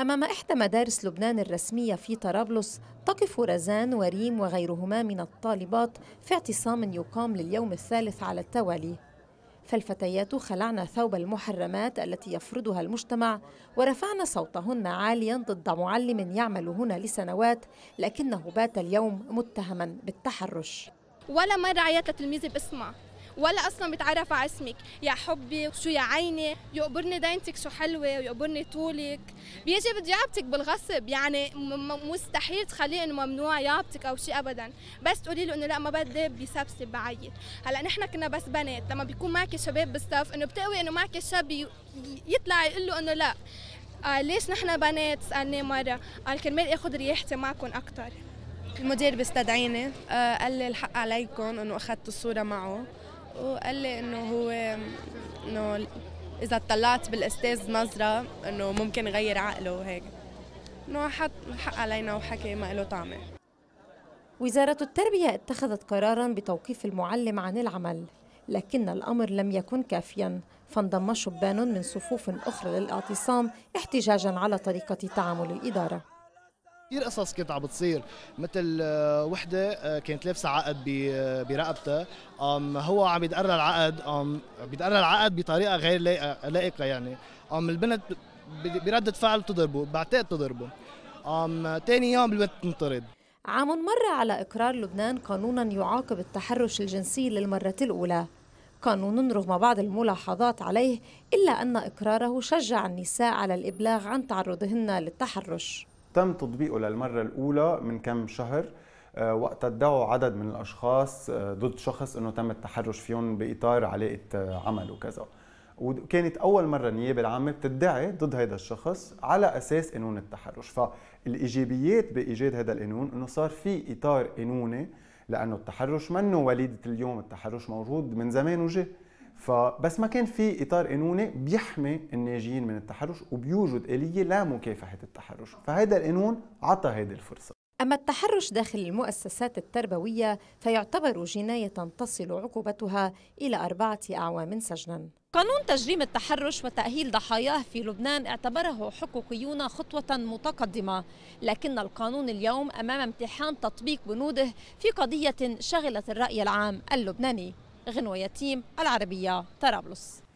أمام إحدى مدارس لبنان الرسمية في طرابلس تقف رزان وريم وغيرهما من الطالبات في اعتصام يقام لليوم الثالث على التوالي فالفتيات خلعن ثوب المحرمات التي يفرضها المجتمع ورفعن صوتهن عاليا ضد معلم يعمل هنا لسنوات لكنه بات اليوم متهما بالتحرش ولا مرة عيطت لتلميذي باسمها ولا اصلا بتعرف على اسمك يا حبي شو يا عيني يقبرني دينتك شو حلوه ويقبرني طولك بيجي بده يابتك بالغصب يعني مستحيل تخليه انه ممنوع يابتك او شيء ابدا بس تقولي له انه لا ما بدي بيسبسب بعيط هلا نحن كنا بس بنات لما بيكون معك شباب بالصف انه بتقوي انه معك شاب يطلع يقول له انه لا قال آه، ليش نحن بنات سالناه مره قال كرمال اخذ ريحتي معكم اكثر المدير بيستدعيني آه قال لي الحق عليكم انه اخذت الصوره معه وقال لي انه هو انه اذا اطلعت بالاستاذ نظره انه ممكن غير عقله وهيك انه حط حق علينا وحكي ما له طعمه وزارة التربية اتخذت قرارا بتوقيف المعلم عن العمل لكن الأمر لم يكن كافيا فانضم شبان من صفوف أخرى للاعتصام احتجاجا على طريقة تعامل الإدارة كثير قصص كانت عم بتصير مثل آه، وحده آه، كانت لابسه عقد آه، برقبتها هو عم يدقر العقد بيتقرى العقد بطريقه غير لائقه يعني البنت برده فعل تضربه بعتقد تضربه ثاني يوم البنت تنطرد عام مر على إقرار لبنان قانونا يعاقب التحرش الجنسي للمرة الأولى قانون رغم بعض الملاحظات عليه إلا أن إقراره شجع النساء على الإبلاغ عن تعرضهن للتحرش تم تطبيقه للمرة الأولى من كم شهر آه، وقتها ادعوا عدد من الأشخاص آه، ضد شخص أنه تم التحرش فيهم بإطار علاقة آه، عمل وكذا وكانت اول مره النيابه العامه بتدعي ضد هذا الشخص على اساس قانون التحرش فالايجابيات بايجاد هذا القانون انه صار في اطار قانوني لانه التحرش منه وليده اليوم التحرش موجود من زمان وجه فبس ما كان في اطار قانوني بيحمي الناجين من التحرش وبيوجد اليه لمكافحه التحرش فهذا القانون عطى هذه الفرصه أما التحرش داخل المؤسسات التربوية فيعتبر جناية تصل عقوبتها إلى أربعة أعوام سجنا قانون تجريم التحرش وتأهيل ضحاياه في لبنان اعتبره حقوقيون خطوة متقدمة لكن القانون اليوم أمام امتحان تطبيق بنوده في قضية شغلت الرأي العام اللبناني غنوة يتيم العربية طرابلس